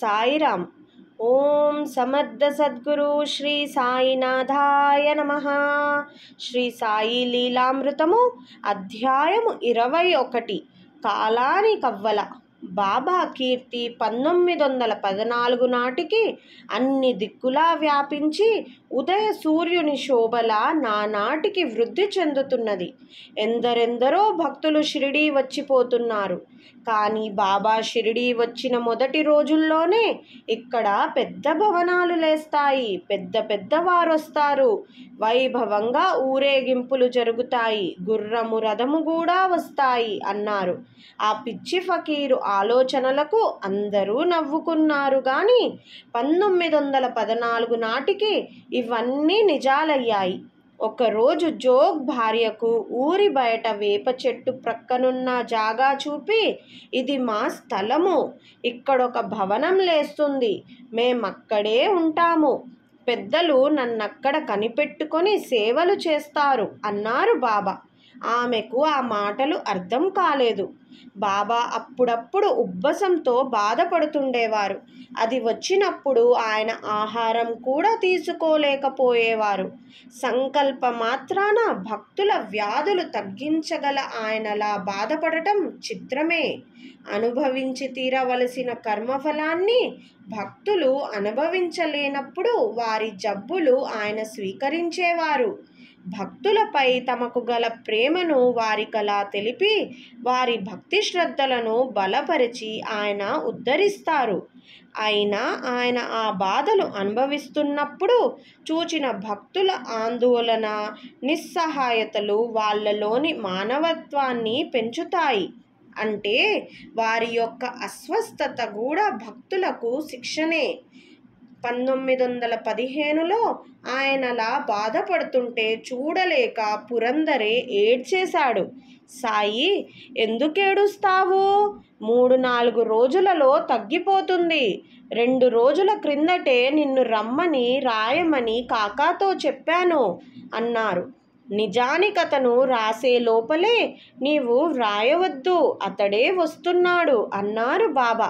సాయిరామ్ ఓం సమర్థ సద్గురు శ్రీ సాయినాథాయ నమ శ్రీ సాయి లీలామృతము అధ్యాయము ఇరవై ఒకటి కాలాని కవ్వల బాబా కీర్తి పంతొమ్మిది వందల పద్నాలుగు నాటికి అన్ని దిక్కులా వ్యాపించి ఉదయ సూర్యుని శోభల నానాటికి వృద్ధి చెందుతున్నది ఎందరెందరో భక్తులు షిరిడీ వచ్చిపోతున్నారు కానీ బాబా షిరిడీ వచ్చిన మొదటి రోజుల్లోనే ఇక్కడ పెద్ద భవనాలు లేస్తాయి పెద్ద పెద్ద వారొస్తారు వైభవంగా ఊరేగింపులు జరుగుతాయి గుర్రము రథము కూడా వస్తాయి అన్నారు ఆ పిచ్చి ఫకీరు ఆలోచనలకు అందరూ నవ్వుకున్నారు కానీ పంతొమ్మిది వందల పద్నాలుగు నాటికి ఇవన్నీ నిజాలయ్యాయి ఒకరోజు జోగ్ భార్యకు ఊరి బయట వేప చెట్టు ప్రక్కనున్న జాగా చూపి ఇది మా స్థలము ఇక్కడొక భవనం లేస్తుంది మేమక్కడే ఉంటాము పెద్దలు నన్నక్కడ కనిపెట్టుకొని సేవలు చేస్తారు అన్నారు బాబా ఆమెకు ఆ మాటలు అర్థం కాలేదు బాబా అప్పుడప్పుడు ఉబ్బసంతో బాధపడుతుండేవారు అది వచ్చినప్పుడు ఆయన ఆహారం కూడా తీసుకోలేకపోయేవారు సంకల్ప మాత్రాన భక్తుల వ్యాధులు తగ్గించగల ఆయనలా బాధపడటం చిత్రమే అనుభవించి తీరవలసిన కర్మఫలాన్ని భక్తులు అనుభవించలేనప్పుడు వారి జబ్బులు ఆయన స్వీకరించేవారు భక్తులపై తమకు గల ప్రేమను వారికలా తెలిపి వారి భక్తి శ్రద్ధలను బలపరిచి ఆయన ఉద్ధరిస్తారు అయినా ఆయన ఆ బాధలు అనుభవిస్తున్నప్పుడు చూచిన భక్తుల ఆందోళన నిస్సహాయతలు వాళ్ళలోని మానవత్వాన్ని పెంచుతాయి అంటే వారి యొక్క అస్వస్థత కూడా భక్తులకు శిక్షణే పంతొమ్మిది వందల పదిహేనులో ఆయనలా బాధపడుతుంటే చూడలేక పురందరే ఏడ్చేశాడు సాయి ఎందుకేడుస్తావు మూడు నాలుగు రోజులలో తగ్గిపోతుంది రెండు రోజుల క్రిందటే నిన్ను రమ్మని రాయమని కాకాతో చెప్పాను అన్నారు నిజానికతను రాసే లోపలే నీవు రాయవద్దు అతడే వస్తున్నాడు అన్నారు బాబా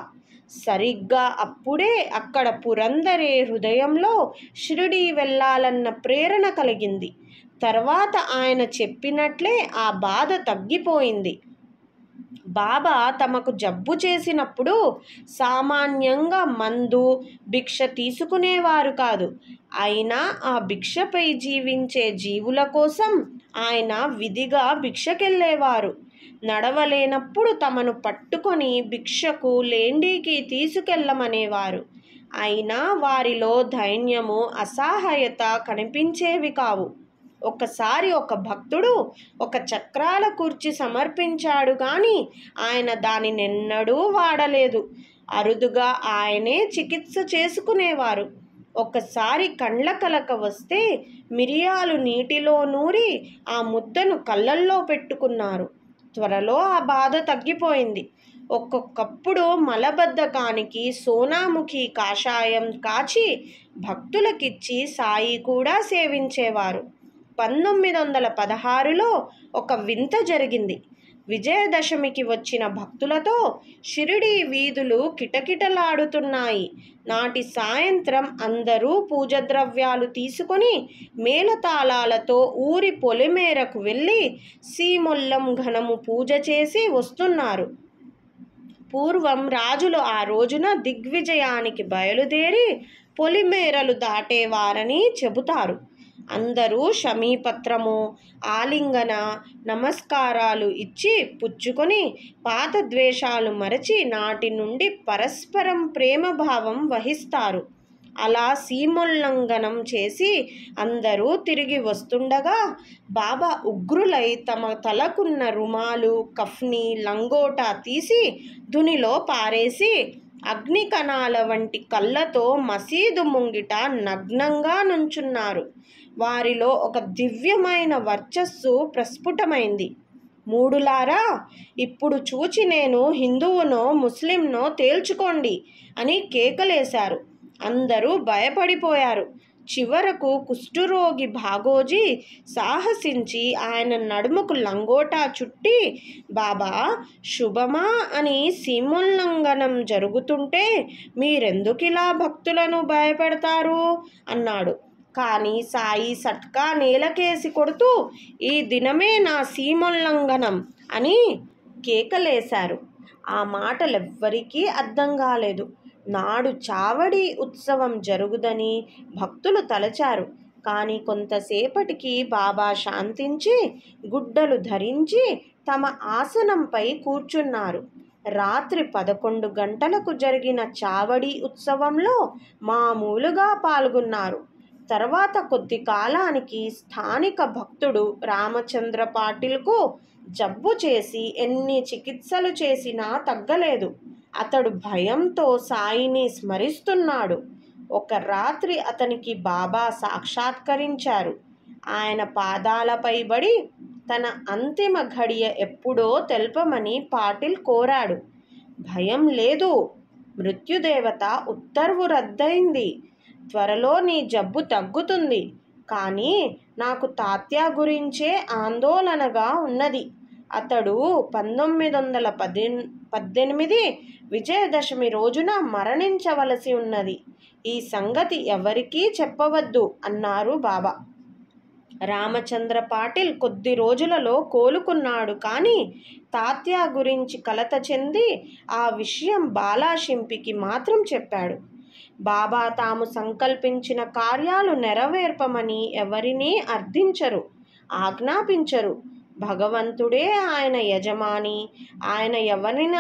సరిగ్గా అప్పుడే అక్కడ పురందరే హృదయంలో షిరిడి వెళ్ళాలన్న ప్రేరణ కలిగింది తర్వాత ఆయన చెప్పినట్లే ఆ బాధ తగ్గిపోయింది బాబా తమకు జబ్బు చేసినప్పుడు సామాన్యంగా మందు భిక్ష తీసుకునేవారు కాదు అయినా ఆ భిక్షపై జీవించే జీవుల కోసం ఆయన విధిగా భిక్షకెళ్ళేవారు నడవలేనప్పుడు తమను పట్టుకొని భిక్షకు లేండికి తీసుకెళ్ళమనేవారు అయినా వారిలో ధైన్యము అసహాయత కనిపించేవి కావు ఒకసారి ఒక భక్తుడు ఒక చక్రాల కూర్చి సమర్పించాడు కానీ ఆయన దానినెన్నడూ వాడలేదు అరుదుగా ఆయనే చికిత్స చేసుకునేవారు ఒకసారి కండ్ల కలక వస్తే మిరియాలు నీటిలో నూరి ఆ ముద్దను కళ్ళల్లో పెట్టుకున్నారు త్వరలో ఆ బాధ తగ్గిపోయింది ఒక్కొక్కప్పుడు మలబద్ధకానికి సోనాముఖి కాషాయం కాచి భక్తులకిచ్చి సాయి కూడా సేవించేవారు పంతొమ్మిది వందల పదహారులో ఒక వింత జరిగింది విజయదశమికి వచ్చిన భక్తులతో షిరిడీ వీధులు కిటకిటలాడుతున్నాయి నాటి సాయంత్రం అందరూ పూజ ద్రవ్యాలు తీసుకొని మేలతాళాలతో ఊరి పొలిమేరకు వెళ్ళి సీమొల్లం ఘనము పూజ చేసి వస్తున్నారు పూర్వం రాజులు ఆ రోజున దిగ్విజయానికి బయలుదేరి పొలిమేరలు దాటేవారని చెబుతారు అందరూ శమీపత్రము ఆలింగన నమస్కారాలు ఇచ్చి పుచ్చుకొని పాత ద్వేషాలు మరచి నాటి నుండి పరస్పరం ప్రేమభావం వహిస్తారు అలా సీమోల్లంఘనం చేసి అందరూ తిరిగి వస్తుండగా బాబా ఉగ్రులై తమ తలకున్న రుమాలు కఫ్ని లంగోటా తీసి దునిలో పారేసి అగ్ని కణాల వంటి కళ్ళతో మసీదు ముంగిట నగ్నంగా నుంచున్నారు వారిలో ఒక దివ్యమైన వర్చస్సు ప్రస్ఫుటమైంది మూడులారా ఇప్పుడు చూచి నేను హిందువునో ముస్లింనో తేల్చుకోండి అని కేకలేశారు అందరూ భయపడిపోయారు చివరకు కుష్ఠురోగి భాగోజీ సాహసించి ఆయన నడుముకు లంగోటా చుట్టి బాబా శుభమా అని సీమోల్లంఘనం జరుగుతుంటే మీరెందుకిలా భక్తులను భయపెడతారు అన్నాడు కానీ సాయి సట్కా నేలకేసి కొడుతూ ఈ దినమే నా సీమోల్లంఘనం అని కేకలేశారు ఆ మాటలెవ్వరికీ అర్థం కాలేదు నాడు చావడి ఉత్సవం జరుగుదని భక్తులు తలచారు కానీ కొంతసేపటికి బాబా శాంతించి గుడ్డలు ధరించి తమ ఆసనంపై కూర్చున్నారు రాత్రి పదకొండు గంటలకు జరిగిన చావడి ఉత్సవంలో మామూలుగా పాల్గొన్నారు తర్వాత కొద్ది కాలానికి స్థానిక భక్తుడు రామచంద్ర పాటిల్కు జబ్బు చేసి ఎన్ని చికిత్సలు చేసినా తగ్గలేదు అతడు భయంతో సాయిని స్మరిస్తున్నాడు ఒక రాత్రి అతనికి బాబా సాక్షాత్కరించారు ఆయన పాదాలపై బడి తన అంతిమ ఘడియ ఎప్పుడో తెల్పమని పాటిల్ కోరాడు భయం లేదు మృత్యుదేవత ఉత్తర్వు రద్దయింది త్వరలో నీ జబ్బు తగ్గుతుంది కానీ నాకు తాత్యా గురించే ఆందోళనగా ఉన్నది అతడు పంతొమ్మిది వందల పది పద్దెనిమిది విజయదశమి రోజున మరణించవలసి ఉన్నది ఈ సంగతి ఎవరికీ చెప్పవద్దు అన్నారు బాబా రామచంద్ర పాటిల్ కొద్ది రోజులలో కోలుకున్నాడు కానీ తాత్యా గురించి కలత చెంది ఆ విషయం బాలాషింపికి మాత్రం చెప్పాడు బాబా తాము సంకల్పించిన కార్యాలు నెరవేర్పమని ఎవరినీ అర్థించరు ఆజ్ఞాపించరు భగవంతుడే ఆయన యజమాని ఆయన ఎవరిన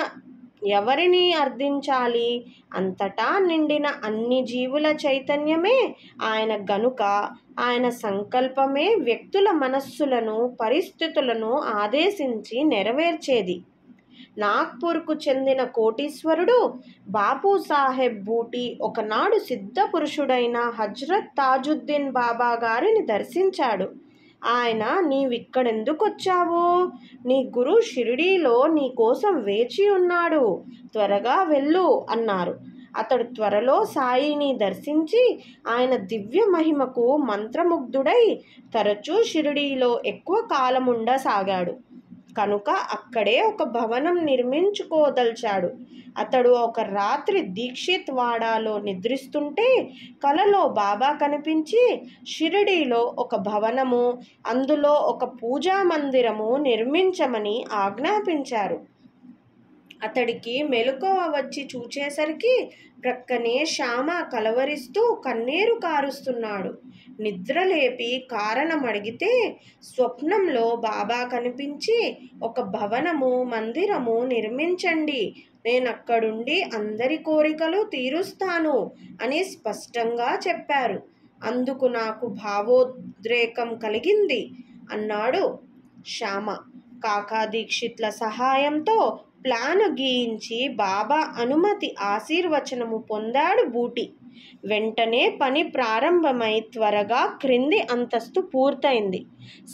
ఎవరిని అర్థించాలి అంతటా నిండిన అన్ని జీవుల చైతన్యమే ఆయన గనుక ఆయన సంకల్పమే వ్యక్తుల మనస్సులను పరిస్థితులను ఆదేశించి నెరవేర్చేది నాగ్పూర్కు చెందిన కోటీశ్వరుడు సాహెబ్ బూటి ఒకనాడు సిద్ధపురుషుడైన హజ్రత్ తాజుద్దీన్ బాబా గారిని దర్శించాడు ఆయన నీవిక్కడెందుకొచ్చావో నీ గురు షిరిడీలో నీ కోసం వేచి ఉన్నాడు త్వరగా వెళ్ళు అన్నారు అతడు త్వరలో సాయిని దర్శించి ఆయన దివ్య మహిమకు మంత్రముగ్ధుడై తరచూ షిరిడీలో ఎక్కువ కాలం ఉండసాగాడు కనుక అక్కడే ఒక భవనం నిర్మించుకోదల్చాడు అతడు ఒక రాత్రి దీక్షిత్ వాడాలో నిద్రిస్తుంటే కలలో బాబా కనిపించి షిరిడీలో ఒక భవనము అందులో ఒక పూజా మందిరము నిర్మించమని ఆజ్ఞాపించారు అతడికి మెలకువ వచ్చి చూచేసరికి ప్రక్కనే శ్యామ కలవరిస్తూ కన్నీరు కారుస్తున్నాడు నిద్రలేపి కారణం అడిగితే స్వప్నంలో బాబా కనిపించి ఒక భవనము మందిరము నిర్మించండి నేనక్కడుండి అందరి కోరికలు తీరుస్తాను అని స్పష్టంగా చెప్పారు అందుకు నాకు భావోద్రేకం కలిగింది అన్నాడు శ్యామ కాకా దీక్షిత్ల సహాయంతో ప్లాను గీయించి బాబా అనుమతి ఆశీర్వచనము పొందాడు బూటి వెంటనే పని ప్రారంభమై త్వరగా క్రింది అంతస్తు పూర్తయింది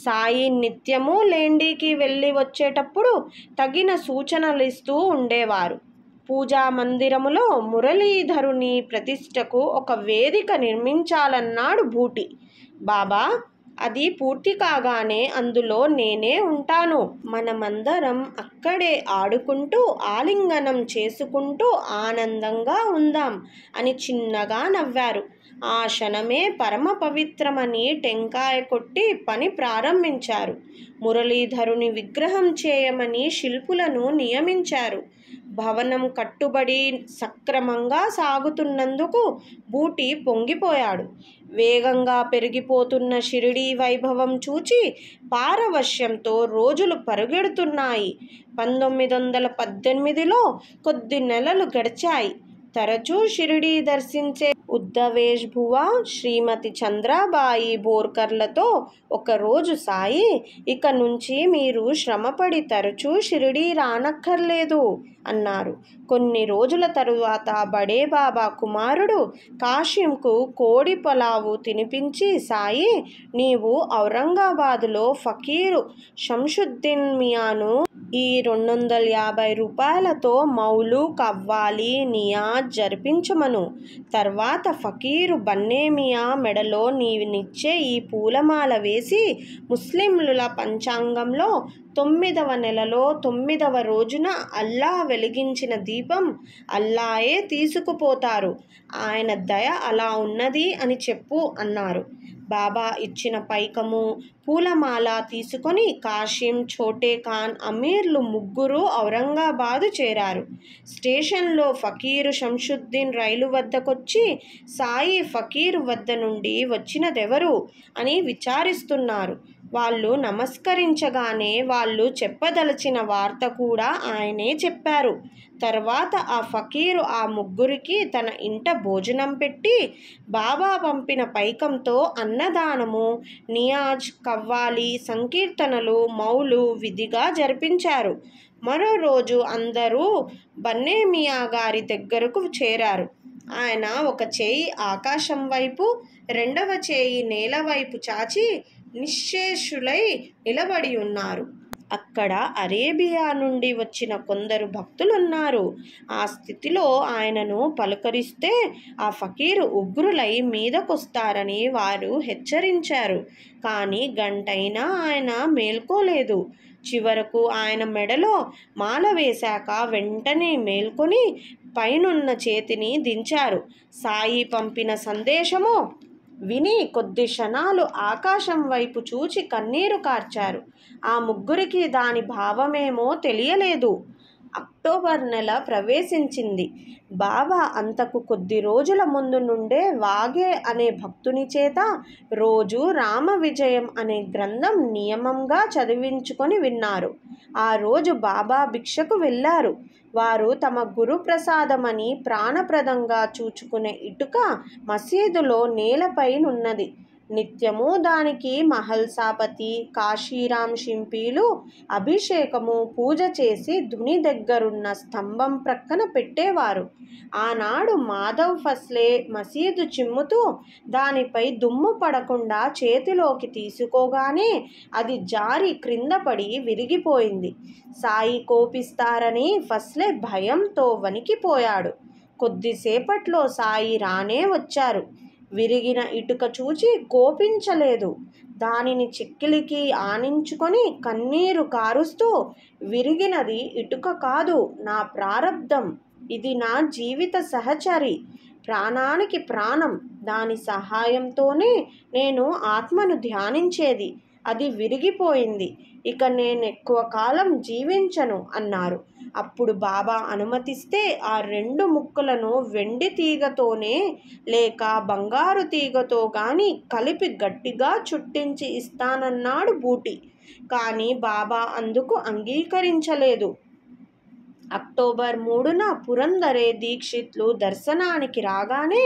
సాయి నిత్యము లేండికి వెళ్ళి వచ్చేటప్పుడు తగిన సూచనలు ఇస్తూ ఉండేవారు పూజా మందిరములో మురళీధరుని ప్రతిష్టకు ఒక వేదిక నిర్మించాలన్నాడు బూటి బాబా అది పూర్తి కాగానే అందులో నేనే ఉంటాను మనమందరం అక్కడే ఆడుకుంటూ ఆలింగనం చేసుకుంటూ ఆనందంగా ఉందాం అని చిన్నగా నవ్వారు ఆ క్షణమే పరమ పవిత్రమని టెంకాయ కొట్టి పని ప్రారంభించారు మురళీధరుని విగ్రహం చేయమని శిల్పులను నియమించారు భవనం కట్టుబడి సక్రమంగా సాగుతున్నందుకు బూటి పొంగిపోయాడు వేగంగా పెరిగిపోతున్న షిరిడీ వైభవం చూచి పారవశ్యంతో రోజులు పరుగెడుతున్నాయి పంతొమ్మిది వందల పద్దెనిమిదిలో కొద్ది నెలలు గడిచాయి తరచూ షిరిడీ దర్శించే ఉద్దవేష్భువ శ్రీమతి చంద్రాబాయి బోర్కర్లతో ఒకరోజు సాయి ఇక నుంచి మీరు శ్రమపడి తరచూ షిరిడీ రానక్కర్లేదు అన్నారు కొన్ని రోజుల తరువాత బడే బాబా కుమారుడు కాశ్యంకు కోడి పలావు తినిపించి సాయి నీవు ఔరంగాబాదులో ఫకీరు షంషుద్దీన్ మియాను ఈ రెండు వందల యాభై రూపాయలతో మౌలు కవ్వాలి నియాజ్ జరిపించుమను తర్వాత ఫకీరు బన్నేమియా మెడలో నీవినిచ్చే ఈ పూలమాల వేసి ముస్లింల పంచాంగంలో తొమ్మిదవ నెలలో తొమ్మిదవ రోజున అల్లా వెలిగించిన దీపం అల్లాయే తీసుకుపోతారు ఆయన దయ అలా ఉన్నది అని చెప్పు అన్నారు బాబా ఇచ్చిన పైకము పూలమాల తీసుకొని కాషిం ఛోటే ఖాన్ అమీర్లు ముగ్గురు ఔరంగాబాదు చేరారు స్టేషన్లో ఫకీరు శంషుద్దీన్ రైలు వద్దకొచ్చి సాయి ఫకీరు వద్ద నుండి వచ్చినదెవరు అని విచారిస్తున్నారు వాళ్ళు నమస్కరించగానే వాళ్ళు చెప్పదలచిన వార్త కూడా ఆయనే చెప్పారు తర్వాత ఆ ఫకీరు ఆ ముగ్గురికి తన ఇంట భోజనం పెట్టి బాబా పంపిన పైకంతో అన్నదానము నియాజ్ కవ్వాలి సంకీర్తనలు మౌలు విధిగా జరిపించారు మరో రోజు అందరూ బన్నేమియా గారి దగ్గరకు చేరారు ఆయన ఒక చేయి ఆకాశం వైపు రెండవ చేయి నేల వైపు చాచి నిశ్శేషులై నిలబడి ఉన్నారు అక్కడ అరేబియా నుండి వచ్చిన కొందరు భక్తులున్నారు ఆ స్థితిలో ఆయనను పలకరిస్తే ఆ ఫకీరు ఉగ్రులై మీదకొస్తారని వారు హెచ్చరించారు కానీ గంటైనా ఆయన మేల్కోలేదు చివరకు ఆయన మెడలో మాల వేశాక వెంటనే మేల్కొని పైనున్న చేతిని దించారు సాయి పంపిన సందేశము విని కొద్ది క్షణాలు ఆకాశం వైపు చూచి కన్నీరు కార్చారు ఆ ముగ్గురికి దాని భావమేమో తెలియలేదు అక్టోబర్ నెల ప్రవేశించింది బాబా అంతకు కొద్ది రోజుల ముందు నుండే వాగే అనే భక్తుని చేత రోజు రామ విజయం అనే గ్రంథం నియమంగా చదివించుకొని విన్నారు ఆ రోజు బాబా భిక్షకు వెళ్ళారు వారు తమ గురు ప్రసాదమని ప్రాణప్రదంగా చూచుకునే ఇటుక మసీదులో నేలపైనున్నది నిత్యము దానికి మహల్సాపతి కాశీరాం షింపీలు అభిషేకము పూజ చేసి ధుని దగ్గరున్న స్తంభం ప్రక్కన పెట్టేవారు ఆనాడు మాధవ్ ఫస్లే మసీదు చిమ్ముతూ దానిపై దుమ్ము పడకుండా చేతిలోకి తీసుకోగానే అది జారి క్రింద పడి విరిగిపోయింది సాయి కోపిస్తారని ఫస్లే భయంతో వణికిపోయాడు కొద్దిసేపట్లో సాయి రానే వచ్చారు విరిగిన ఇటుక చూచి కోపించలేదు దానిని చిక్కిలికి ఆనించుకొని కన్నీరు కారుస్తూ విరిగినది ఇటుక కాదు నా ప్రారబ్ధం ఇది నా జీవిత సహచరి ప్రాణానికి ప్రాణం దాని సహాయంతోనే నేను ఆత్మను ధ్యానించేది అది విరిగిపోయింది ఇక నేను ఎక్కువ కాలం జీవించను అన్నారు అప్పుడు బాబా అనుమతిస్తే ఆ రెండు ముక్కలను వెండి తీగతోనే లేక బంగారు తీగతో గాని కలిపి గట్టిగా చుట్టించి ఇస్తానన్నాడు బూటి కానీ బాబా అందుకు అంగీకరించలేదు అక్టోబర్ మూడున పురందరే దీక్షిత్లు దర్శనానికి రాగానే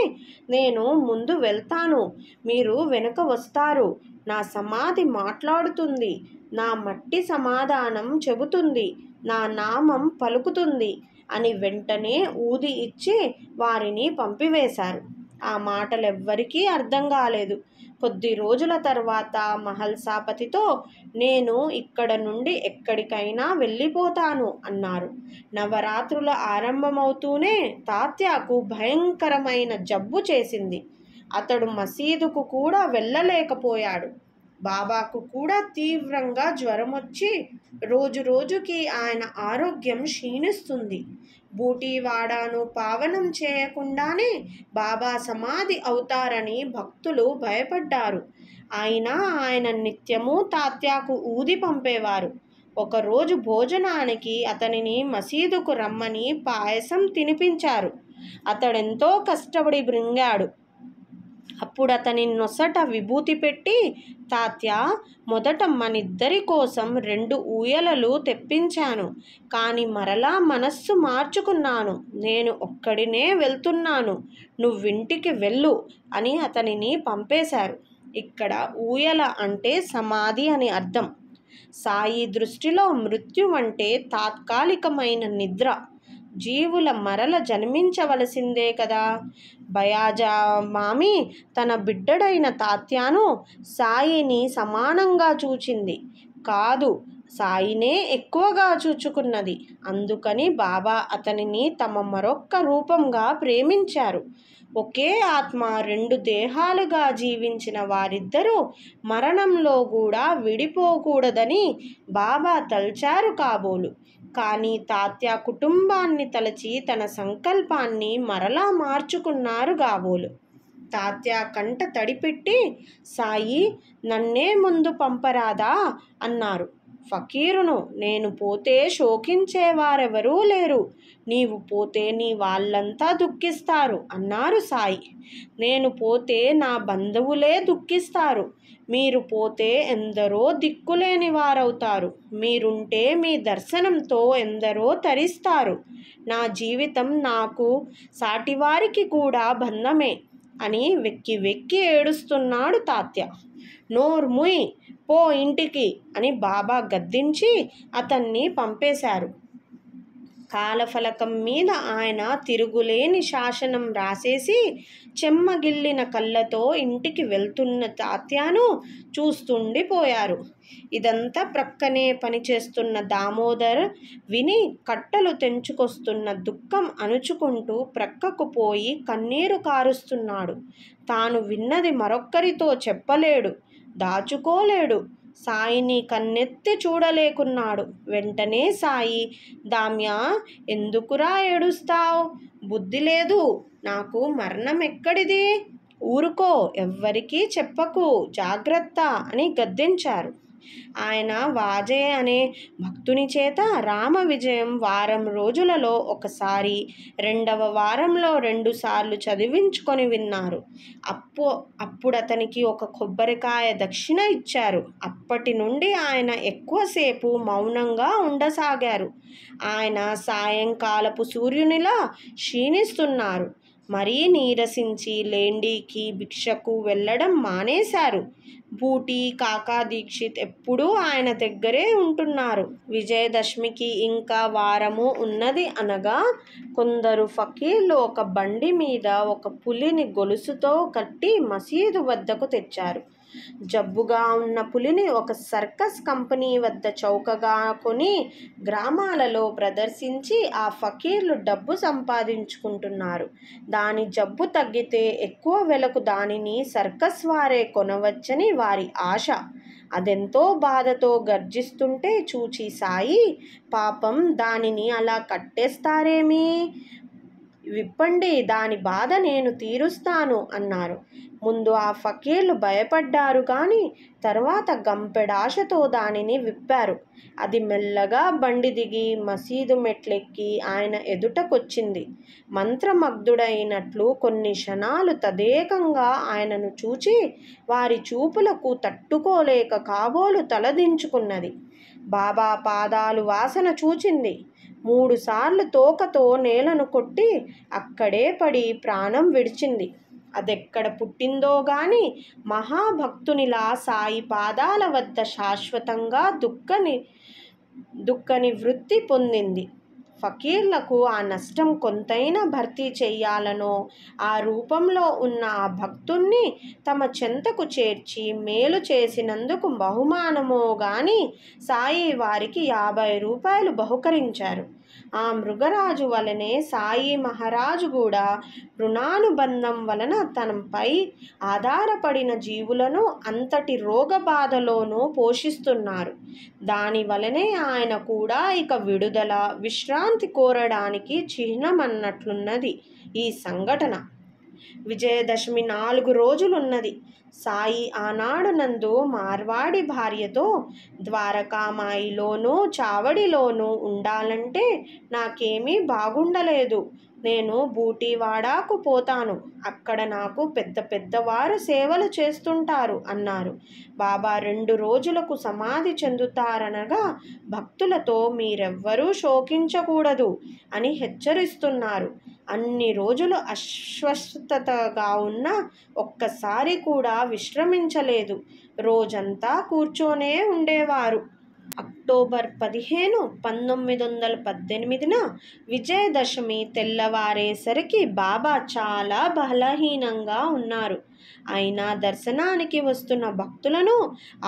నేను ముందు వెళ్తాను మీరు వెనుక వస్తారు నా సమాధి మాట్లాడుతుంది నా మట్టి సమాధానం చెబుతుంది నా నామం పలుకుతుంది అని వెంటనే ఊది ఇచ్చి వారిని పంపివేశారు ఆ మాటలెవ్వరికీ అర్థం కాలేదు కొద్ది రోజుల తర్వాత మహల్ సాపతితో నేను ఇక్కడ నుండి ఎక్కడికైనా వెళ్ళిపోతాను అన్నారు నవరాత్రుల ఆరంభమవుతూనే తాత్యాకు భయంకరమైన జబ్బు చేసింది అతడు మసీదుకు కూడా వెళ్ళలేకపోయాడు బాబాకు కూడా తీవ్రంగా జ్వరం వచ్చి రోజు రోజుకి ఆయన ఆరోగ్యం క్షీణిస్తుంది బూటీవాడాను పావనం చేయకుండానే బాబా సమాధి అవుతారని భక్తులు భయపడ్డారు అయినా ఆయన నిత్యము తాత్యాకు ఊది పంపేవారు ఒకరోజు భోజనానికి అతనిని మసీదుకు రమ్మని పాయసం తినిపించారు అతడెంతో కష్టపడి బృంగాడు అప్పుడు అతని నొసట విభూతి పెట్టి తాత్య మొదట మనిద్దరి కోసం రెండు ఊయలలు తెప్పించాను కానీ మరలా మనస్సు మార్చుకున్నాను నేను ఒక్కడినే వెళ్తున్నాను నువ్వింటికి వెళ్ళు అని అతనిని పంపేశారు ఇక్కడ ఊయల అంటే సమాధి అని అర్థం సాయి దృష్టిలో మృత్యు అంటే తాత్కాలికమైన నిద్ర జీవుల మరల జన్మించవలసిందే కదా మామి తన బిడ్డడైన తాత్యాను సాయిని సమానంగా చూచింది కాదు సాయినే ఎక్కువగా చూచుకున్నది అందుకని బాబా అతనిని తమ మరొక్క రూపంగా ప్రేమించారు ఒకే ఆత్మ రెండు దేహాలుగా జీవించిన వారిద్దరూ మరణంలో కూడా విడిపోకూడదని బాబా తలచారు కాబోలు కానీ తాత్య కుటుంబాన్ని తలచి తన సంకల్పాన్ని మరలా మార్చుకున్నారు గావోలు తాత్య కంట తడిపెట్టి సాయి నన్నే ముందు పంపరాదా అన్నారు ఫకీరును నేను పోతే శోకించేవారెవరూ లేరు నీవు పోతే నీ వాళ్ళంతా దుఃఖిస్తారు అన్నారు సాయి నేను పోతే నా బంధువులే దుఃఖిస్తారు మీరు పోతే ఎందరో దిక్కులేని వారవుతారు మీరుంటే మీ దర్శనంతో ఎందరో తరిస్తారు నా జీవితం నాకు సాటివారికి కూడా బంధమే అని వెక్కి వెక్కి ఏడుస్తున్నాడు తాత్య నోర్ముయ్ పో ఇంటికి అని బాబా గద్దించి అతన్ని పంపేశారు కాలఫలకం మీద ఆయన తిరుగులేని శాసనం రాసేసి చెమ్మగిల్లిన కళ్ళతో ఇంటికి వెళ్తున్న తాత్యాను చూస్తుండిపోయారు ఇదంతా ప్రక్కనే పనిచేస్తున్న దామోదర్ విని కట్టలు తెంచుకొస్తున్న దుఃఖం అణుచుకుంటూ ప్రక్కకు పోయి కన్నీరు కారుస్తున్నాడు తాను విన్నది మరొక్కరితో చెప్పలేడు దాచుకోలేడు సాయిని కన్నెత్తి చూడలేకున్నాడు వెంటనే సాయి దామ్యా ఎందుకురా ఏడుస్తావు బుద్ధి లేదు నాకు మరణం ఎక్కడిది ఊరుకో ఎవ్వరికీ చెప్పకు జాగ్రత్త అని గద్దించారు ఆయన వాజే అనే భక్తుని చేత రామ విజయం వారం రోజులలో ఒకసారి రెండవ వారంలో రెండుసార్లు చదివించుకొని విన్నారు అప్పు అప్పుడు అతనికి ఒక కొబ్బరికాయ దక్షిణ ఇచ్చారు అప్పటి నుండి ఆయన ఎక్కువసేపు మౌనంగా ఉండసాగారు ఆయన సాయంకాలపు సూర్యునిలా క్షీణిస్తున్నారు మరీ నీరసించి లేండికి భిక్షకు వెళ్ళడం మానేశారు బూటి కాకా దీక్షిత్ ఎప్పుడూ ఆయన దగ్గరే ఉంటున్నారు విజయదశమికి ఇంకా వారము ఉన్నది అనగా కొందరు ఫకీర్లు ఒక బండి మీద ఒక పులిని గొలుసుతో కట్టి మసీదు వద్దకు తెచ్చారు జబ్బుగా ఉన్న పులిని ఒక సర్కస్ కంపెనీ వద్ద చౌకగా కొని గ్రామాలలో ప్రదర్శించి ఆ ఫకీర్లు డబ్బు సంపాదించుకుంటున్నారు దాని జబ్బు తగ్గితే ఎక్కువ వెలకు దానిని సర్కస్ వారే కొనవచ్చని వారి ఆశ అదెంతో బాధతో గర్జిస్తుంటే చూచి సాయి పాపం దానిని అలా కట్టేస్తారేమీ విప్పండి దాని బాధ నేను తీరుస్తాను అన్నారు ముందు ఆ ఫకీర్లు భయపడ్డారు కానీ తర్వాత గంపెడాశతో దానిని విప్పారు అది మెల్లగా బండి దిగి మసీదు మెట్లెక్కి ఆయన ఎదుటకొచ్చింది మంత్రమగ్ధుడైనట్లు కొన్ని క్షణాలు తదేకంగా ఆయనను చూచి వారి చూపులకు తట్టుకోలేక కాబోలు తలదించుకున్నది బాబా పాదాలు వాసన చూచింది మూడుసార్లు తోకతో నేలను కొట్టి అక్కడే పడి ప్రాణం విడిచింది అదెక్కడ పుట్టిందో గాని మహాభక్తునిలా సాయి పాదాల వద్ద శాశ్వతంగా దుఃఖని దుఃఖని వృత్తి పొందింది ఫకీర్లకు ఆ నష్టం కొంతైనా భర్తీ చేయాలనో ఆ రూపంలో ఉన్న ఆ భక్తుణ్ణి తమ చెంతకు చేర్చి మేలు చేసినందుకు బహుమానమో గాని సాయి వారికి యాభై రూపాయలు బహుకరించారు ఆ మృగరాజు వలనే సాయి మహారాజు కూడా రుణానుబంధం వలన తనపై ఆధారపడిన జీవులను అంతటి రోగ బాధలోనూ పోషిస్తున్నారు దాని వలనే ఆయన కూడా ఇక విడుదల విశ్రాంతి కోరడానికి చిహ్నమన్నట్లున్నది ఈ సంఘటన విజయదశమి నాలుగు రోజులు ఉన్నది సాయి ఆనాడు నందు మార్వాడి భార్యతో ద్వారకామాయిలోనూ చావడిలోనూ ఉండాలంటే నాకేమీ బాగుండలేదు నేను బూటీవాడాకు పోతాను అక్కడ నాకు పెద్ద పెద్దవారు సేవలు చేస్తుంటారు అన్నారు బాబా రెండు రోజులకు సమాధి చెందుతారనగా భక్తులతో మీరెవ్వరూ శోకించకూడదు అని హెచ్చరిస్తున్నారు అన్ని రోజులు అస్వస్థతగా ఉన్న ఒక్కసారి కూడా విశ్రమించలేదు రోజంతా కూర్చోనే ఉండేవారు అక్టోబర్ పదిహేను పంతొమ్మిది వందల పద్దెనిమిదిన విజయదశమి తెల్లవారేసరికి బాబా చాలా బలహీనంగా ఉన్నారు అయినా దర్శనానికి వస్తున్న భక్తులను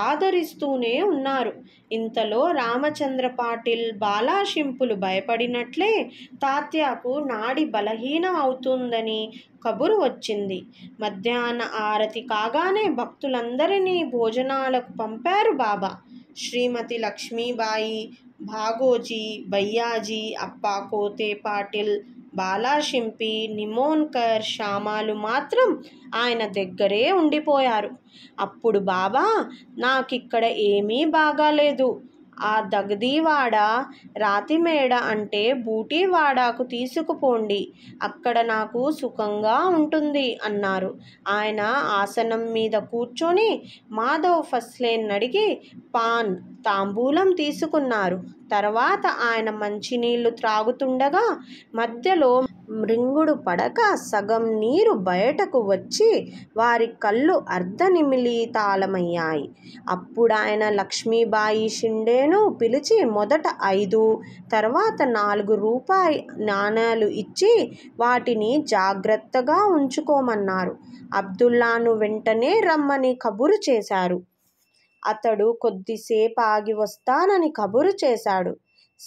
ఆదరిస్తూనే ఉన్నారు ఇంతలో రామచంద్ర పాటిల్ బాలాషింపులు భయపడినట్లే తాత్యాకు నాడి బలహీనం అవుతుందని కబురు వచ్చింది మధ్యాహ్న ఆరతి కాగానే భక్తులందరినీ భోజనాలకు పంపారు బాబా శ్రీమతి లక్ష్మీబాయి భాగోజీ భయ్యాజీ ಅಪ್ಪ కోతే పాటిల్ బాలాశింపి నిమోన్కర్ శ్యామాలు మాత్రం ఆయన దగ్గరే ఉండిపోయారు అప్పుడు బాబా నాకిక్కడ ఏమీ బాగాలేదు ఆ దగదీవాడ రాతిమేడ అంటే బూటీవాడాకు తీసుకుపోండి అక్కడ నాకు సుఖంగా ఉంటుంది అన్నారు ఆయన ఆసనం మీద కూర్చొని మాధవ్ ఫస్లేన్ అడిగి పాన్ తాంబూలం తీసుకున్నారు తర్వాత ఆయన మంచినీళ్లు త్రాగుతుండగా మధ్యలో మ్రింగుడు పడక సగం నీరు బయటకు వచ్చి వారి కళ్ళు అర్ధనిమిలీతాలమయ్యాయి అప్పుడాయన లక్ష్మీబాయి షిండేను పిలిచి మొదట ఐదు తర్వాత నాలుగు రూపాయి నాణాలు ఇచ్చి వాటిని జాగ్రత్తగా ఉంచుకోమన్నారు అబ్దుల్లాను వెంటనే రమ్మని కబురు చేశారు అతడు కొద్దిసేపు ఆగి వస్తానని కబురు చేశాడు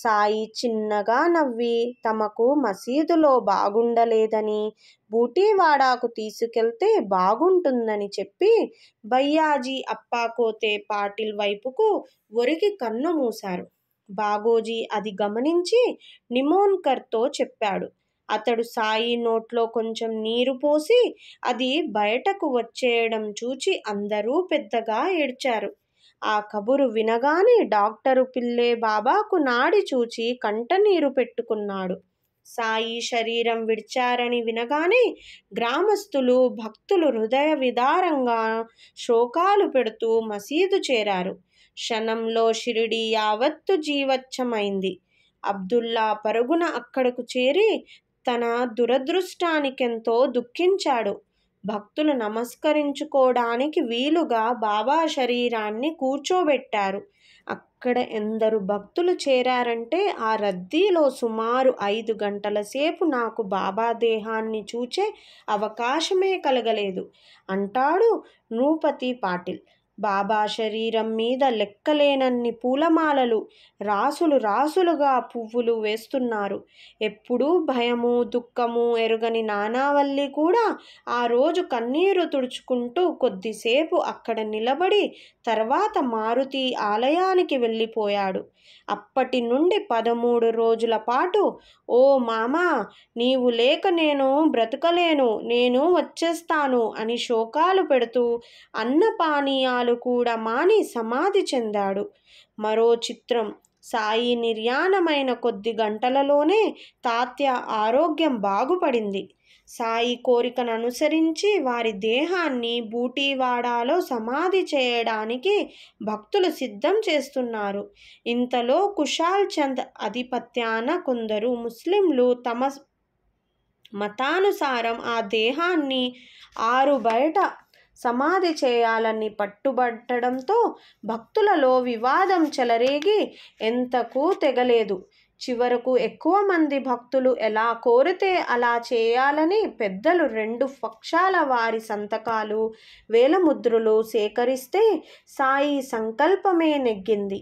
సాయి చిన్నగా నవ్వి తమకు మసీదులో బాగుండలేదని బూటీవాడాకు తీసుకెళ్తే బాగుంటుందని చెప్పి భయ్యాజీ అప్పాకోతే పాటిల్ వైపుకు ఒరిగి కన్ను మూశారు బాగోజీ అది గమనించి నిమోన్కర్తో చెప్పాడు అతడు సాయి నోట్లో కొంచెం నీరు పోసి అది బయటకు వచ్చేయడం చూచి అందరూ పెద్దగా ఏడ్చారు ఆ కబురు వినగానే డాక్టరు పిల్లే బాబాకు నాడి చూచి కంటనీరు పెట్టుకున్నాడు సాయి శరీరం విడిచారని వినగానే గ్రామస్తులు భక్తులు హృదయ విదారంగా శోకాలు పెడుతూ మసీదు చేరారు క్షణంలో షిరిడి యావత్తు జీవచ్చమైంది అబ్దుల్లా పరుగున అక్కడకు చేరి తన దురదృష్టానికెంతో దుఃఖించాడు భక్తులు నమస్కరించుకోవడానికి వీలుగా బాబా శరీరాన్ని కూర్చోబెట్టారు అక్కడ ఎందరు భక్తులు చేరారంటే ఆ రద్దీలో సుమారు ఐదు గంటల సేపు నాకు బాబా దేహాన్ని చూచే అవకాశమే కలగలేదు అంటాడు నూపతి పాటిల్ బాబా శరీరం మీద లెక్కలేనన్ని పూలమాలలు రాసులు రాసులుగా పువ్వులు వేస్తున్నారు ఎప్పుడూ భయము దుఃఖము ఎరుగని నానావల్లి కూడా ఆ రోజు కన్నీరు తుడుచుకుంటూ కొద్దిసేపు అక్కడ నిలబడి తర్వాత మారుతి ఆలయానికి వెళ్ళిపోయాడు అప్పటి నుండి పదమూడు రోజుల పాటు ఓ మామా నీవు లేక నేను బ్రతకలేను నేను వచ్చేస్తాను అని శోకాలు పెడుతూ అన్నపానీయాలు ఆలోచనలు కూడా మాని సమాధి చెందాడు మరో చిత్రం సాయి నిర్యాణమైన కొద్ది గంటలలోనే తాత్య ఆరోగ్యం బాగుపడింది సాయి కోరికను అనుసరించి వారి దేహాన్ని బూటీవాడాలో సమాధి చేయడానికి భక్తులు సిద్ధం చేస్తున్నారు ఇంతలో కుషాల్ చంద్ ఆధిపత్యాన కొందరు ముస్లింలు తమ మతానుసారం ఆ దేహాన్ని ఆరు బయట సమాధి చేయాలని పట్టుబట్టడంతో భక్తులలో వివాదం చెలరేగి ఎంతకు తెగలేదు చివరకు ఎక్కువ మంది భక్తులు ఎలా కోరితే అలా చేయాలని పెద్దలు రెండు పక్షాల వారి సంతకాలు వేలముద్రులు సేకరిస్తే సాయి సంకల్పమే నెగ్గింది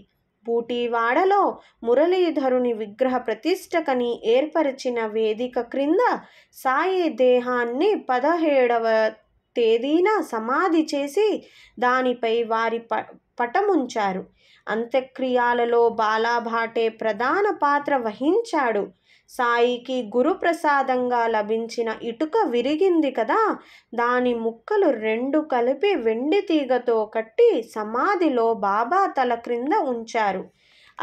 బూటీవాడలో మురళీధరుని విగ్రహ ప్రతిష్టకని ఏర్పరిచిన వేదిక క్రింద సాయి దేహాన్ని పదహేడవ తేదీన సమాధి చేసి దానిపై వారి ప పటముంచారు అంత్యక్రియాలలో బాలాభాటే ప్రధాన పాత్ర వహించాడు సాయికి గురుప్రసాదంగా లభించిన ఇటుక విరిగింది కదా దాని ముక్కలు రెండు కలిపి వెండి తీగతో కట్టి సమాధిలో బాబా తల క్రింద ఉంచారు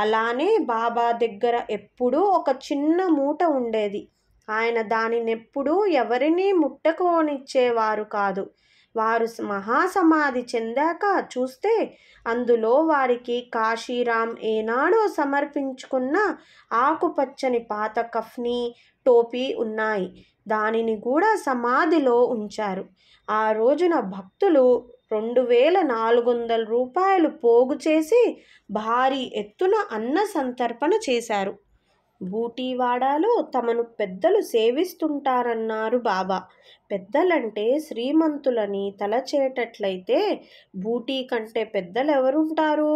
అలానే బాబా దగ్గర ఎప్పుడూ ఒక చిన్న మూట ఉండేది ఆయన దానినెప్పుడూ ఎవరినీ ముట్టకోనిచ్చేవారు కాదు వారు మహాసమాధి చెందాక చూస్తే అందులో వారికి కాశీరాం ఏనాడో సమర్పించుకున్న ఆకుపచ్చని పాత కఫ్ని టోపీ ఉన్నాయి దానిని కూడా సమాధిలో ఉంచారు ఆ రోజున భక్తులు రెండు వేల నాలుగు వందల రూపాయలు పోగు చేసి భారీ ఎత్తున అన్న సంతర్పణ చేశారు బూటీ వాడాలో తమను పెద్దలు సేవిస్తుంటారన్నారు బాబా పెద్దలంటే శ్రీమంతులని తలచేటట్లయితే బూటీ కంటే పెద్దలెవరుంటారు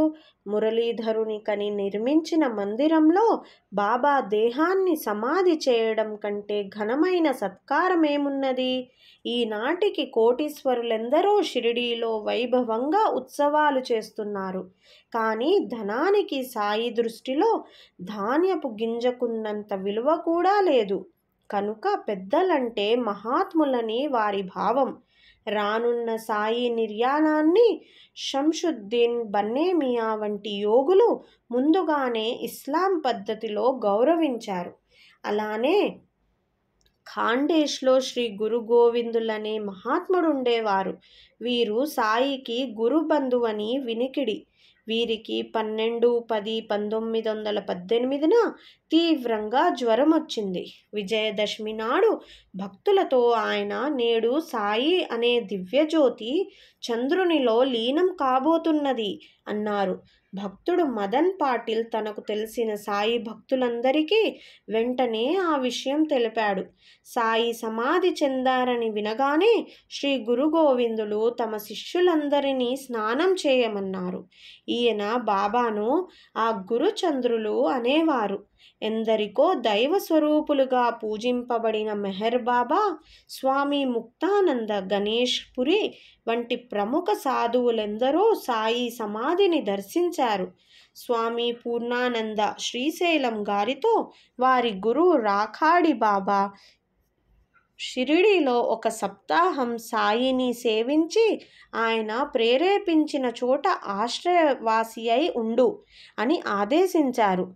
మురళీధరునికని నిర్మించిన మందిరంలో బాబా దేహాన్ని సమాధి చేయడం కంటే ఘనమైన సత్కారమేమున్నది ఈనాటికి కోటీశ్వరులెందరో షిరిడీలో వైభవంగా ఉత్సవాలు చేస్తున్నారు కానీ ధనానికి సాయి దృష్టిలో ధాన్యపు గింజకున్నంత విలువ కూడా లేదు కనుక పెద్దలంటే మహాత్ములని వారి భావం రానున్న సాయి నిర్యాణాన్ని షంషుద్దీన్ బన్నేమియా వంటి యోగులు ముందుగానే ఇస్లాం పద్ధతిలో గౌరవించారు అలానే ఖాండేష్లో శ్రీ గురు గోవిందులనే మహాత్ముడు ఉండేవారు వీరు సాయికి గురుబంధువని వినికిడి వీరికి పన్నెండు పది పంతొమ్మిది వందల పద్దెనిమిదిన తీవ్రంగా జ్వరం వచ్చింది విజయదశమి నాడు భక్తులతో ఆయన నేడు సాయి అనే దివ్యజ్యోతి చంద్రునిలో లీనం కాబోతున్నది అన్నారు భక్తుడు మదన్ పాటిల్ తనకు తెలిసిన సాయి భక్తులందరికీ వెంటనే ఆ విషయం తెలిపాడు సాయి సమాధి చెందారని వినగానే శ్రీ గురు గోవిందులు తమ శిష్యులందరినీ స్నానం చేయమన్నారు ఈయన బాబాను ఆ గురుచంద్రులు అనేవారు ఎందరికో దైవ స్వరూపులుగా పూజింపబడిన మెహర్ బాబా స్వామి ముక్తానంద గణేష్ పురి వంటి ప్రముఖ సాధువులెందరో సాయి సమాధిని దర్శించారు స్వామి పూర్ణానంద శ్రీశైలం గారితో వారి గురు రాఖాడి బాబా షిరిడిలో ఒక సప్తాహం సాయిని సేవించి ఆయన ప్రేరేపించిన చోట ఆశ్రయవాసి అయి ఉండు అని ఆదేశించారు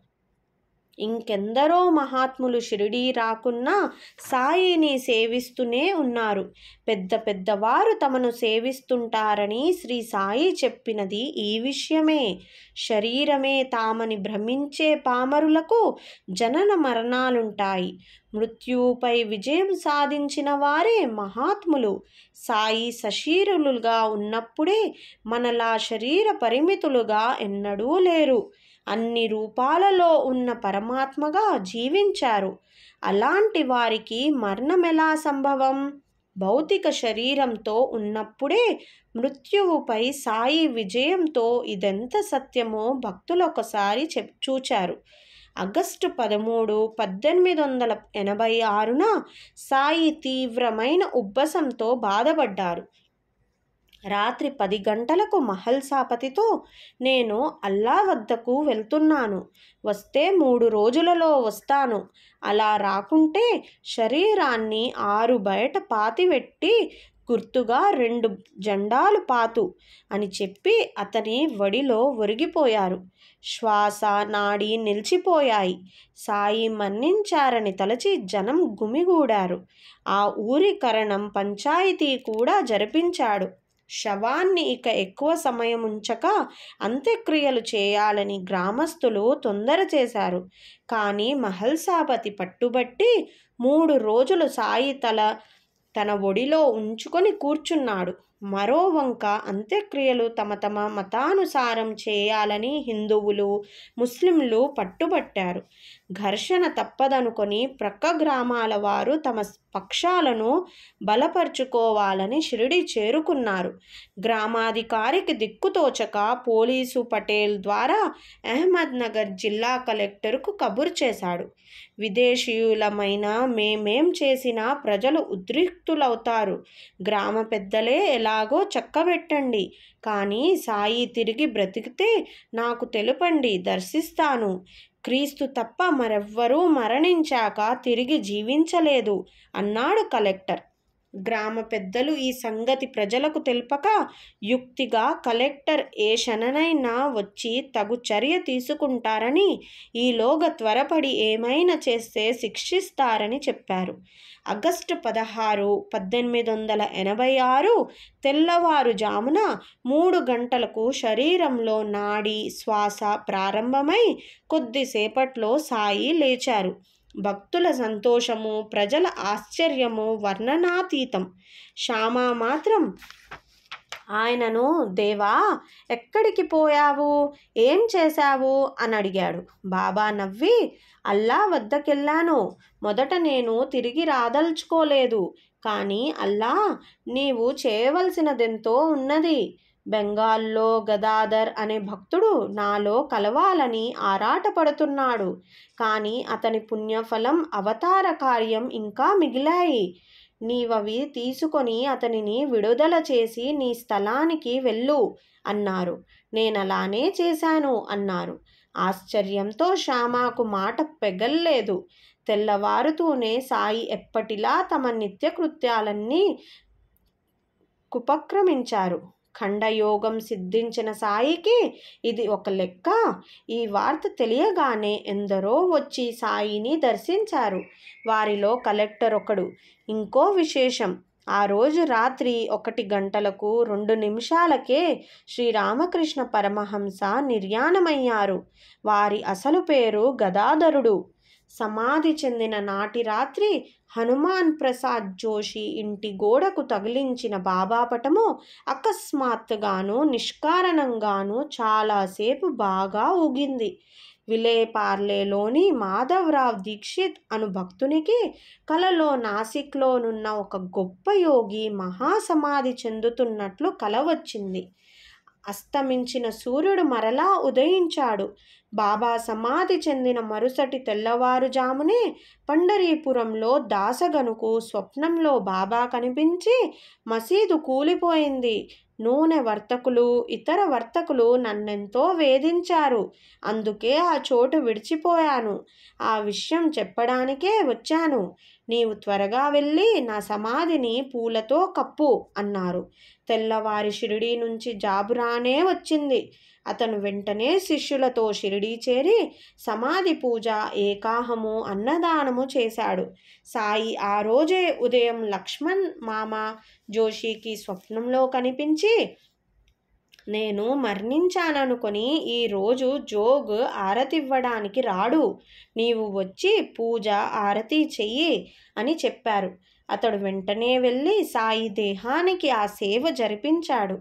ఇంకెందరో మహాత్ములు షిరిడీ రాకున్నా సాయిని సేవిస్తూనే ఉన్నారు పెద్ద పెద్దవారు తమను సేవిస్తుంటారని శ్రీ సాయి చెప్పినది ఈ విషయమే శరీరమే తామని భ్రమించే పామరులకు జనన మరణాలుంటాయి మృత్యుపై విజయం సాధించిన వారే మహాత్ములు సాయి సశీరులుగా ఉన్నప్పుడే మనలా శరీర పరిమితులుగా ఎన్నడూ లేరు అన్ని రూపాలలో ఉన్న పరమాత్మగా జీవించారు అలాంటి వారికి మరణమెలా సంభవం భౌతిక శరీరంతో ఉన్నప్పుడే మృత్యువుపై సాయి విజయంతో ఇదెంత సత్యమో భక్తులు ఒకసారి చెప్ చూచారు ఆగస్టు పదమూడు పద్దెనిమిది వందల ఎనభై ఆరున సాయి తీవ్రమైన ఉబ్బసంతో బాధపడ్డారు రాత్రి పది గంటలకు మహల్ సాపతితో నేను అల్లా వద్దకు వెళ్తున్నాను వస్తే మూడు రోజులలో వస్తాను అలా రాకుంటే శరీరాన్ని ఆరు బయట పాతిపెట్టి గుర్తుగా రెండు జెండాలు పాతు అని చెప్పి అతని వడిలో ఒరిగిపోయారు శ్వాస నాడి నిలిచిపోయాయి సాయి మన్నించారని తలచి జనం గుమిగూడారు ఆ ఊరి కరణం పంచాయతీ కూడా జరిపించాడు శవాన్ని ఇక ఎక్కువ సమయం ఉంచక అంత్యక్రియలు చేయాలని గ్రామస్తులు తొందర చేశారు కానీ మహల్సాపతి పట్టుబట్టి మూడు రోజులు సాయి తల తన ఒడిలో ఉంచుకొని కూర్చున్నాడు మరోవంక అంత్యక్రియలు తమ తమ మతానుసారం చేయాలని హిందువులు ముస్లింలు పట్టుబట్టారు ఘర్షణ తప్పదనుకొని ప్రక్క గ్రామాల వారు తమ పక్షాలను బలపరుచుకోవాలని షిరిడి చేరుకున్నారు గ్రామాధికారికి దిక్కుతోచక పోలీసు పటేల్ ద్వారా అహ్మద్నగర్ జిల్లా కలెక్టర్కు కబురు చేశాడు విదేశీయులమైన మేమేం చేసినా ప్రజలు ఉద్రిక్తులవుతారు గ్రామ పెద్దలే ఎలా ఎలాగో చక్కబెట్టండి కానీ సాయి తిరిగి బ్రతికితే నాకు తెలుపండి దర్శిస్తాను క్రీస్తు తప్ప మరెవ్వరూ మరణించాక తిరిగి జీవించలేదు అన్నాడు కలెక్టర్ గ్రామ పెద్దలు ఈ సంగతి ప్రజలకు తెలుపక యుక్తిగా కలెక్టర్ ఏ శననైనా వచ్చి తగు చర్య తీసుకుంటారని ఈలోగ త్వరపడి ఏమైనా చేస్తే శిక్షిస్తారని చెప్పారు ఆగస్టు పదహారు పద్దెనిమిది వందల ఎనభై ఆరు తెల్లవారుజామున మూడు గంటలకు శరీరంలో నాడి శ్వాస ప్రారంభమై కొద్దిసేపట్లో సాయి లేచారు భక్తుల సంతోషము ప్రజల ఆశ్చర్యము వర్ణనాతీతం శ్యామ మాత్రం ఆయనను దేవా ఎక్కడికి పోయావు ఏం చేశావు అని అడిగాడు బాబా నవ్వి అల్లా వద్దకెళ్ళాను మొదట నేను తిరిగి రాదలుచుకోలేదు కానీ అల్లా నీవు చేయవలసినదెంతో ఉన్నది బెంగాల్లో గదాధర్ అనే భక్తుడు నాలో కలవాలని ఆరాటపడుతున్నాడు కానీ అతని పుణ్యఫలం అవతార కార్యం ఇంకా మిగిలాయి నీవవి తీసుకొని అతనిని విడుదల చేసి నీ స్థలానికి వెళ్ళు అన్నారు నేనలానే చేశాను అన్నారు ఆశ్చర్యంతో శ్యామాకు మాట పెగల్లేదు తెల్లవారుతూనే సాయి ఎప్పటిలా తమ నిత్యకృత్యాలన్నీ కుపక్రమించారు ఖండయోగం సిద్ధించిన సాయికి ఇది ఒక లెక్క ఈ వార్త తెలియగానే ఎందరో వచ్చి సాయిని దర్శించారు వారిలో కలెక్టర్ ఒకడు ఇంకో విశేషం ఆ రోజు రాత్రి ఒకటి గంటలకు రెండు నిమిషాలకే శ్రీరామకృష్ణ పరమహంస నిర్యాణమయ్యారు వారి అసలు పేరు గదాధరుడు సమాధి చెందిన నాటి రాత్రి హనుమాన్ ప్రసాద్ జోషి ఇంటి గోడకు తగిలించిన బాబాపటము అకస్మాత్తుగాను నిష్కారణంగాను చాలాసేపు బాగా ఊగింది విలేపార్లేలోని మాధవరావ్ దీక్షిత్ అను భక్తునికి కలలో నాసిక్లోనున్న ఒక గొప్ప యోగి మహాసమాధి చెందుతున్నట్లు కల వచ్చింది అస్తమించిన సూర్యుడు మరలా ఉదయించాడు బాబా సమాధి చెందిన మరుసటి తెల్లవారుజామునే పండరీపురంలో దాసగనుకు స్వప్నంలో బాబా కనిపించి మసీదు కూలిపోయింది నూనె వర్తకులు ఇతర వర్తకులు నన్నెంతో వేధించారు అందుకే ఆ చోటు విడిచిపోయాను ఆ విషయం చెప్పడానికే వచ్చాను నీవు త్వరగా వెళ్ళి నా సమాధిని పూలతో కప్పు అన్నారు తెల్లవారి షిరిడీ నుంచి జాబురానే వచ్చింది అతను వెంటనే శిష్యులతో షిరిడీ చేరి సమాధి పూజ ఏకాహము అన్నదానము చేశాడు సాయి ఆ రోజే ఉదయం లక్ష్మణ్ మామ జోషికి స్వప్నంలో కనిపించి నేను మరణించాననుకొని ఈరోజు జోగ్ ఇవ్వడానికి రాడు నీవు వచ్చి పూజ ఆరతి చెయ్యి అని చెప్పారు అతడు వెంటనే వెళ్ళి సాయి దేహానికి ఆ సేవ జరిపించాడు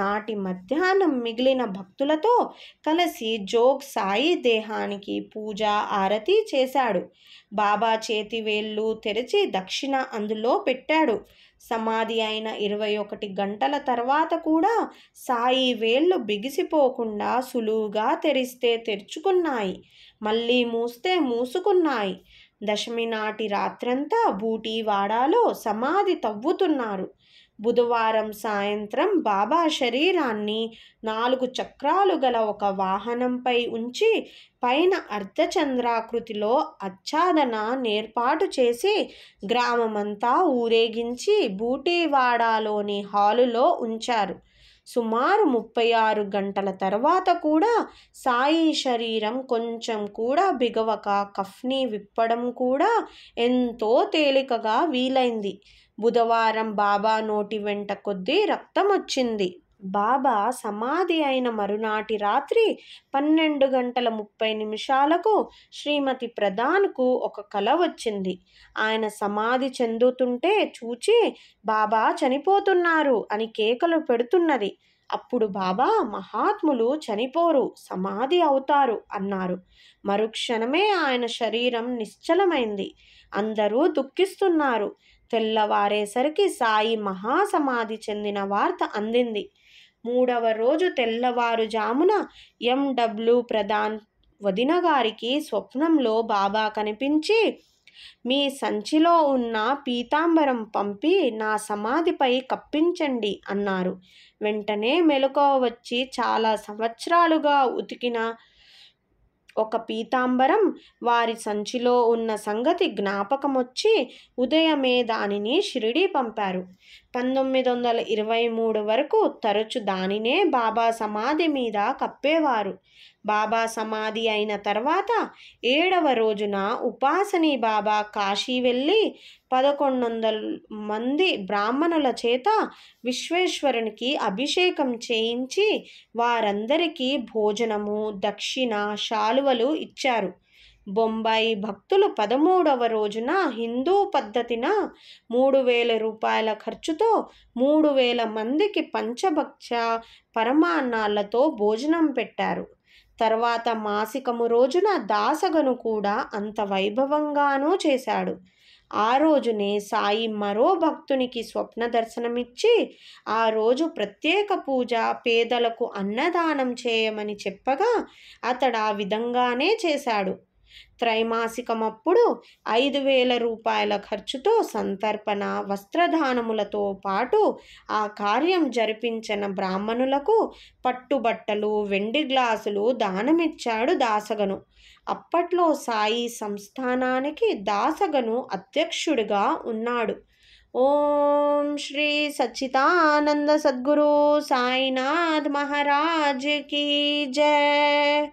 నాటి మధ్యాహ్నం మిగిలిన భక్తులతో కలిసి జోగ్ సాయి దేహానికి పూజ ఆరతి చేశాడు బాబా చేతివేళ్ళు తెరిచి దక్షిణ అందులో పెట్టాడు సమాధి అయిన ఇరవై ఒకటి గంటల తర్వాత కూడా సాయి వేళ్ళు బిగిసిపోకుండా సులువుగా తెరిస్తే తెరుచుకున్నాయి మళ్ళీ మూస్తే మూసుకున్నాయి దశమి నాటి రాత్రంతా బూటీవాడాలో సమాధి తవ్వుతున్నారు బుధవారం సాయంత్రం బాబా శరీరాన్ని నాలుగు చక్రాలు గల ఒక వాహనంపై ఉంచి పైన అర్ధచంద్రాకృతిలో అచ్చాదన నేర్పాటు చేసి గ్రామమంతా ఊరేగించి బూటీవాడాలోని హాలులో ఉంచారు సుమారు ముప్పై ఆరు గంటల తర్వాత కూడా సాయి శరీరం కొంచెం కూడా బిగవక కఫ్ని విప్పడం కూడా ఎంతో తేలికగా వీలైంది బుధవారం బాబా నోటి వెంట కొద్దీ రక్తం వచ్చింది బాబా సమాధి అయిన మరునాటి రాత్రి పన్నెండు గంటల ముప్పై నిమిషాలకు శ్రీమతి ప్రధాన్కు ఒక కల వచ్చింది ఆయన సమాధి చెందుతుంటే చూచి బాబా చనిపోతున్నారు అని కేకలు పెడుతున్నది అప్పుడు బాబా మహాత్ములు చనిపోరు సమాధి అవుతారు అన్నారు మరుక్షణమే ఆయన శరీరం నిశ్చలమైంది అందరూ దుఃఖిస్తున్నారు తెల్లవారేసరికి సాయి మహాసమాధి చెందిన వార్త అందింది మూడవ రోజు తెల్లవారుజామున ఎండబ్ల్యూ ప్రధాన్ వదిన గారికి స్వప్నంలో బాబా కనిపించి మీ సంచిలో ఉన్న పీతాంబరం పంపి నా సమాధిపై కప్పించండి అన్నారు వెంటనే మెలకువ వచ్చి చాలా సంవత్సరాలుగా ఉతికిన ఒక పీతాంబరం వారి సంచిలో ఉన్న సంగతి జ్ఞాపకమొచ్చి ఉదయమే దానిని షిరిడి పంపారు పంతొమ్మిది వందల ఇరవై మూడు వరకు తరచు దానినే బాబా సమాధి మీద కప్పేవారు బాబా సమాధి అయిన తర్వాత ఏడవ రోజున ఉపాసని బాబా కాశీ వెళ్ళి పదకొండు వందల మంది బ్రాహ్మణుల చేత విశ్వేశ్వరునికి అభిషేకం చేయించి వారందరికీ భోజనము దక్షిణ శాలువలు ఇచ్చారు బొంబాయి భక్తులు పదమూడవ రోజున హిందూ పద్ధతిన మూడు వేల రూపాయల ఖర్చుతో మూడు వేల మందికి పంచభక్ష పరమాన్నాలతో భోజనం పెట్టారు తర్వాత మాసికము రోజున దాసగను కూడా అంత వైభవంగానూ చేశాడు ఆ రోజునే సాయి మరో భక్తునికి స్వప్న దర్శనమిచ్చి ఆ రోజు ప్రత్యేక పూజ పేదలకు అన్నదానం చేయమని చెప్పగా అతడు ఆ విధంగానే చేశాడు త్రైమాసికం అప్పుడు ఐదు వేల రూపాయల ఖర్చుతో సంతర్పణ వస్త్రధానములతో పాటు ఆ కార్యం జరిపించిన బ్రాహ్మణులకు పట్టుబట్టలు వెండి గ్లాసులు దానమిచ్చాడు దాసగను అప్పట్లో సాయి సంస్థానానికి దాసగను అధ్యక్షుడిగా ఉన్నాడు ఓం శ్రీ సచ్చిదానంద సద్గురు సాయినాథ్ మహారాజ్ కీ జయ